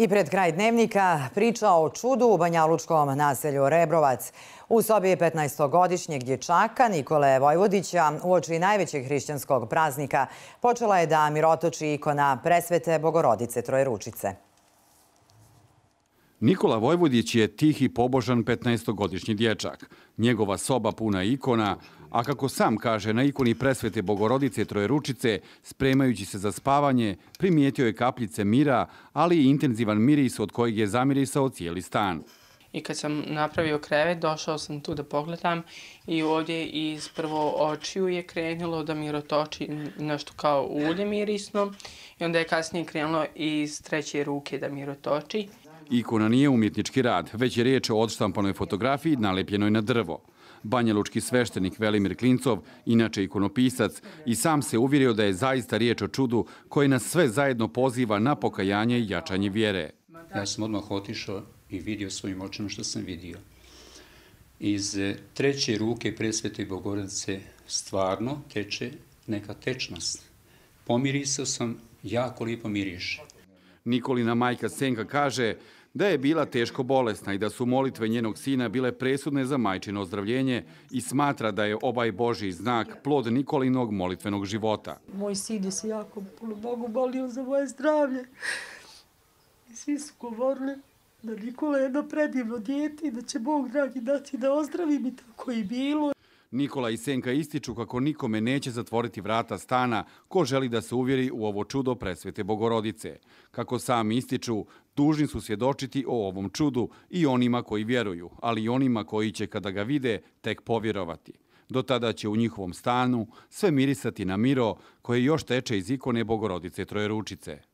I pred kraj dnevnika priča o čudu u Banjalučkom naselju Rebrovac. U sobi 15-godišnjeg dječaka Nikole Vojvodića u oči najvećeg hrišćanskog praznika počela je da mirotoči ikona presvete Bogorodice Trojeručice. Nikola Vojvodić je tih i pobožan 15-godišnji dječak. Njegova soba puna ikona, a kako sam kaže, na ikoni presvete bogorodice Trojeručice, spremajući se za spavanje, primijetio je kapljice mira, ali i intenzivan miris od kojeg je zamirisao cijeli stan. I kad sam napravio krevet, došao sam tu da pogledam i ovdje iz prvo očiju je krenilo da mi nešto kao ulje mirisno i onda je kasnije krenilo iz treće ruke da mi Ikona nije umjetnički rad, već je riječ o odštampanoj fotografiji nalepjenoj na drvo. Banjalučki sveštenik Velimir Klincov, inače ikonopisac, i sam se uvjerio da je zaista riječ o čudu koji nas sve zajedno poziva na pokajanje i jačanje vjere. Ja sam odmah otišao i vidio svojim očima što sam vidio. Iz eh, treće ruke presvete Bogorodice stvarno teče neka tečnost. Pomirisao sam, jako lipo miriše. Nikolina majka Senka kaže da je bila teško bolesna i da su molitve njenog sina bile presudne za majčino ozdravljenje i smatra da je obaj Boži znak plod Nikolinog molitvenog života. Moj sin je se jako puno Bogu molio za moje zdravlje. I svi su govorili da Nikola je jedno predivno djete da će Bog dragi dati da ozdravi mi tako i bilo. Nikola i Senka ističu kako nikome neće zatvoriti vrata stana ko želi da se uvjeri u ovo čudo presvete bogorodice. Kako sami ističu, dužni su svjedočiti o ovom čudu i onima koji vjeruju, ali i onima koji će kada ga vide tek povjerovati. Do tada će u njihovom stanu sve mirisati na miro koje još teče iz ikone bogorodice Trojeručice.